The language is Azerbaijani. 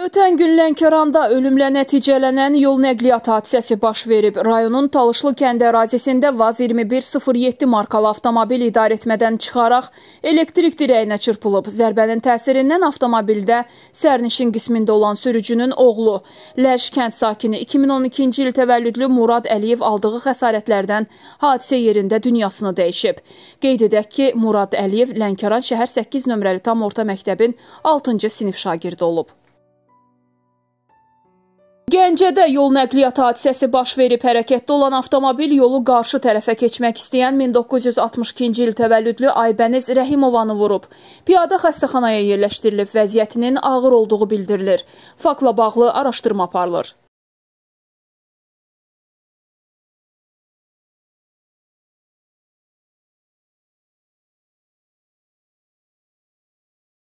Ötən gün Lənkəranda ölümlə nəticələnən yol nəqliyyat hadisəsi baş verib. Rayonun Talışlı kəndi ərazisində Vaz 2107 markalı avtomobil idarəetmədən çıxaraq elektrik dirəyinə çırpılıb. Zərbənin təsirindən avtomobildə sərnişin qismində olan sürücünün oğlu Ləş kənd sakini 2012-ci il təvəllüdlü Murad Əliyev aldığı xəsarətlərdən hadisə yerində dünyasını dəyişib. Qeyd edək ki, Murad Əliyev Lənkəran şəhər 8 nömrəli tam orta məktəbin 6-cı sinif şagirdi olub. Gəncədə yol nəqliyyat hadisəsi baş verib hərəkətdə olan avtomobil yolu qarşı tərəfə keçmək istəyən 1962-ci il təvəllüdlü Aybəniz Rəhimovanı vurub. Piyada xəstəxanaya yerləşdirilib, vəziyyətinin ağır olduğu bildirilir. Fakla bağlı araşdırma aparılır.